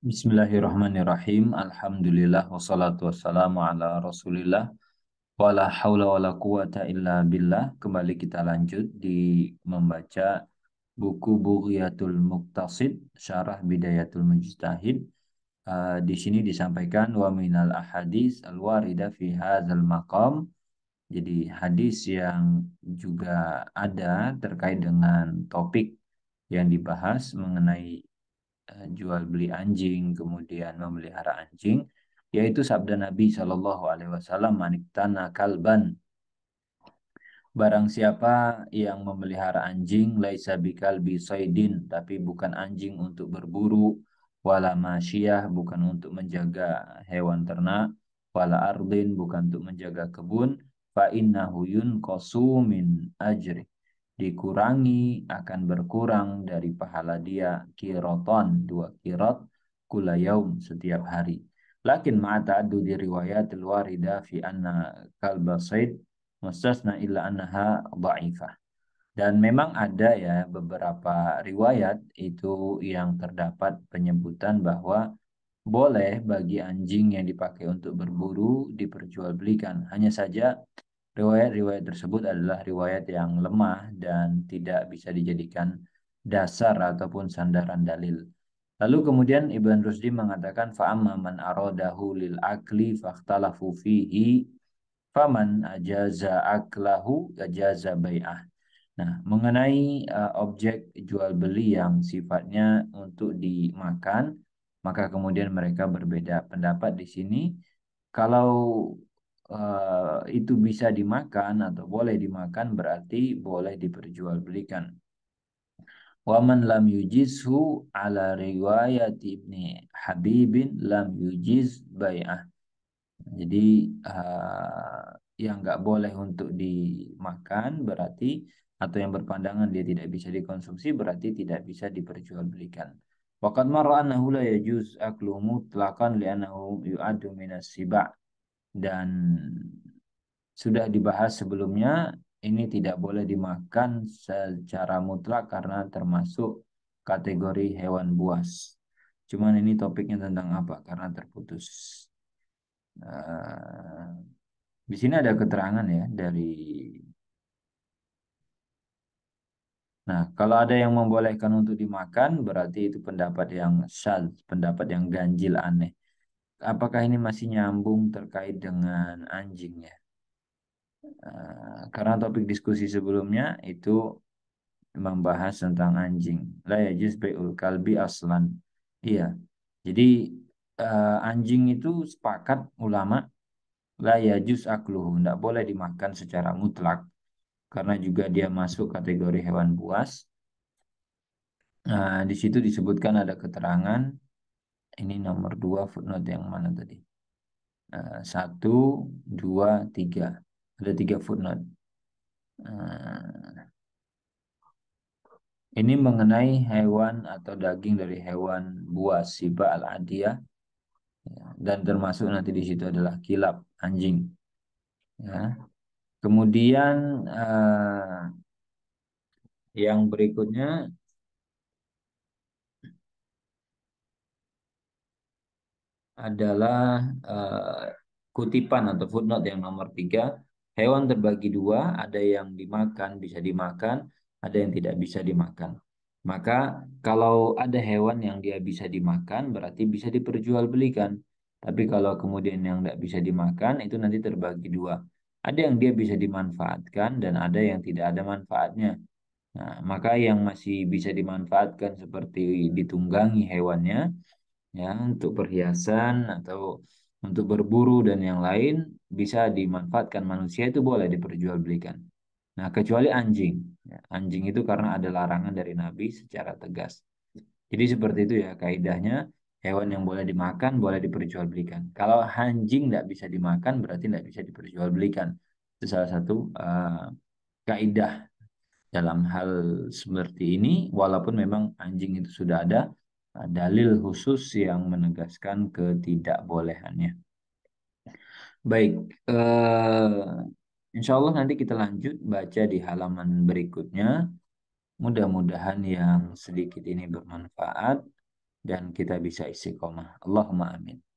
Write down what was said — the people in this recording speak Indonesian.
Bismillahirrahmanirrahim. Alhamdulillah wassalatu wassalamu ala Rasulillah wala haula wala quwata illa billah. Kembali kita lanjut di membaca buku Bughyatul Muqtasid Syarah Bidayatul Mujtahid. Uh, di sini disampaikan wa minal ahadis alwarida fi hadzal maqam. Jadi hadis yang juga ada terkait dengan topik yang dibahas mengenai Eh, jual beli anjing, kemudian memelihara anjing, yaitu sabda Nabi Shallallahu Alaihi Wasallam maniktana kalban. Barang siapa yang memelihara anjing, laisa bikalbi soidin, tapi bukan anjing untuk berburu, wala masyiah, bukan untuk menjaga hewan ternak, wala ardin, bukan untuk menjaga kebun, fa innahu yunqasu min ajri dikurangi akan berkurang dari pahala dia kiroton dua kirot kulayaum setiap hari. Lakin adu di riwayat warida fi anna kalba said mustasna illa annaha ba'ifah. Dan memang ada ya beberapa riwayat itu yang terdapat penyebutan bahwa boleh bagi anjing yang dipakai untuk berburu diperjualbelikan. Hanya saja Riwayat-riwayat tersebut adalah riwayat yang lemah dan tidak bisa dijadikan dasar ataupun sandaran dalil. Lalu kemudian Ibn Rusdi mengatakan fa'amma man aradahu lil akli fakhtalafu fihi faman ajaza aklahu ajaza bai'ah. Nah, mengenai uh, objek jual beli yang sifatnya untuk dimakan, maka kemudian mereka berbeda pendapat di sini. Kalau uh, itu bisa dimakan atau boleh dimakan berarti boleh diperjualbelikan. Waman lam yujizhu ala riwayat ibni Habibin lam yujiz bay'ah. Jadi uh, yang nggak boleh untuk dimakan berarti atau yang berpandangan dia tidak bisa dikonsumsi berarti tidak bisa diperjualbelikan. Waqad marra annahu la yajuz aklu mutlaqan li'annahu yu'addu minas siba' dan sudah dibahas sebelumnya ini tidak boleh dimakan secara mutlak karena termasuk kategori hewan buas. Cuman ini topiknya tentang apa karena terputus. Eh, di sini ada keterangan ya dari Nah, kalau ada yang membolehkan untuk dimakan, berarti itu pendapat yang syad, pendapat yang ganjil aneh apakah ini masih nyambung terkait dengan anjing ya? Eh, karena topik diskusi sebelumnya itu membahas tentang anjing. La juz kalbi aslan. Iya. Jadi eh, anjing itu sepakat ulama la juz akluhu, tidak boleh dimakan secara mutlak karena juga dia masuk kategori hewan buas. Nah, di situ disebutkan ada keterangan ini nomor dua footnote yang mana tadi? Nah, satu, dua, tiga. Ada tiga footnote. Nah, ini mengenai hewan atau daging dari hewan buas, siba al-adiyah. Ya, dan termasuk nanti di situ adalah kilap, anjing. Ya. Kemudian uh, yang berikutnya adalah uh, kutipan atau footnote yang nomor tiga. Hewan terbagi dua, ada yang dimakan bisa dimakan, ada yang tidak bisa dimakan. Maka kalau ada hewan yang dia bisa dimakan berarti bisa diperjualbelikan. Tapi kalau kemudian yang tidak bisa dimakan itu nanti terbagi dua. Ada yang dia bisa dimanfaatkan dan ada yang tidak ada manfaatnya. Nah, maka yang masih bisa dimanfaatkan seperti ditunggangi hewannya, ya untuk perhiasan atau untuk berburu dan yang lain bisa dimanfaatkan manusia itu boleh diperjualbelikan. Nah, kecuali anjing. Ya. Anjing itu karena ada larangan dari Nabi secara tegas. Jadi seperti itu ya kaidahnya hewan yang boleh dimakan boleh diperjualbelikan. Kalau anjing tidak bisa dimakan berarti tidak bisa diperjualbelikan. Itu salah satu uh, eh, kaidah dalam hal seperti ini walaupun memang anjing itu sudah ada Nah, dalil khusus yang menegaskan ketidakbolehannya. Baik, uh, insya Allah nanti kita lanjut baca di halaman berikutnya. Mudah-mudahan yang sedikit ini bermanfaat dan kita bisa isi koma. Allahumma amin.